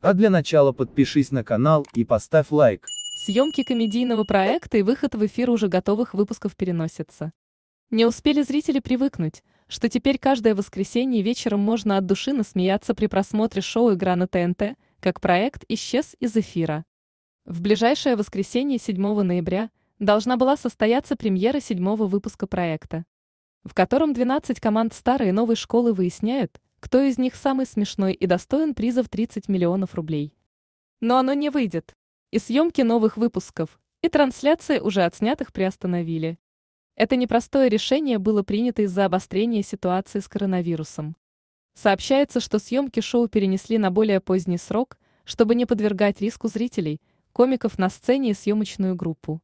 А для начала подпишись на канал и поставь лайк. Съемки комедийного проекта и выход в эфир уже готовых выпусков переносятся. Не успели зрители привыкнуть, что теперь каждое воскресенье вечером можно от души насмеяться при просмотре шоу «Игра на ТНТ», как проект исчез из эфира. В ближайшее воскресенье 7 ноября должна была состояться премьера седьмого выпуска проекта, в котором 12 команд старой и новой школы выясняют, кто из них самый смешной и достоин призов 30 миллионов рублей. Но оно не выйдет. И съемки новых выпусков, и трансляции уже отснятых приостановили. Это непростое решение было принято из-за обострения ситуации с коронавирусом. Сообщается, что съемки шоу перенесли на более поздний срок, чтобы не подвергать риску зрителей, комиков на сцене и съемочную группу.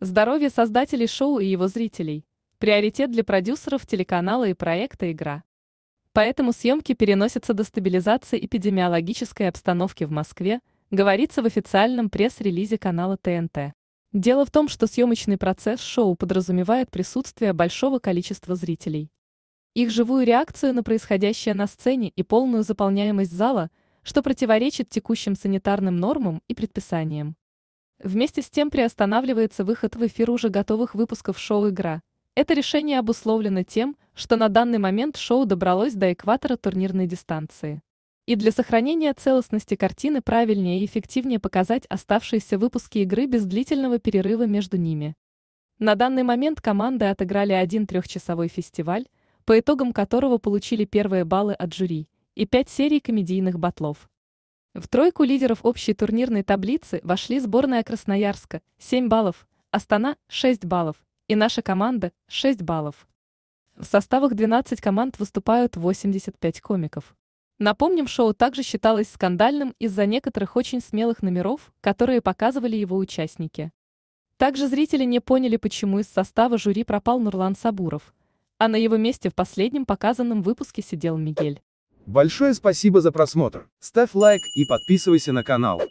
Здоровье создателей шоу и его зрителей – приоритет для продюсеров телеканала и проекта «Игра». Поэтому съемки переносятся до стабилизации эпидемиологической обстановки в Москве, говорится в официальном пресс-релизе канала ТНТ. Дело в том, что съемочный процесс шоу подразумевает присутствие большого количества зрителей. Их живую реакцию на происходящее на сцене и полную заполняемость зала, что противоречит текущим санитарным нормам и предписаниям. Вместе с тем приостанавливается выход в эфир уже готовых выпусков шоу «Игра», это решение обусловлено тем, что на данный момент шоу добралось до экватора турнирной дистанции. И для сохранения целостности картины правильнее и эффективнее показать оставшиеся выпуски игры без длительного перерыва между ними. На данный момент команды отыграли один трехчасовой фестиваль, по итогам которого получили первые баллы от жюри, и пять серий комедийных батлов. В тройку лидеров общей турнирной таблицы вошли сборная Красноярска – 7 баллов, Астана – 6 баллов, и наша команда – 6 баллов. В составах 12 команд выступают 85 комиков. Напомним, шоу также считалось скандальным из-за некоторых очень смелых номеров, которые показывали его участники. Также зрители не поняли, почему из состава жюри пропал Нурлан Сабуров, а на его месте в последнем показанном выпуске сидел Мигель. Большое спасибо за просмотр. Ставь лайк и подписывайся на канал.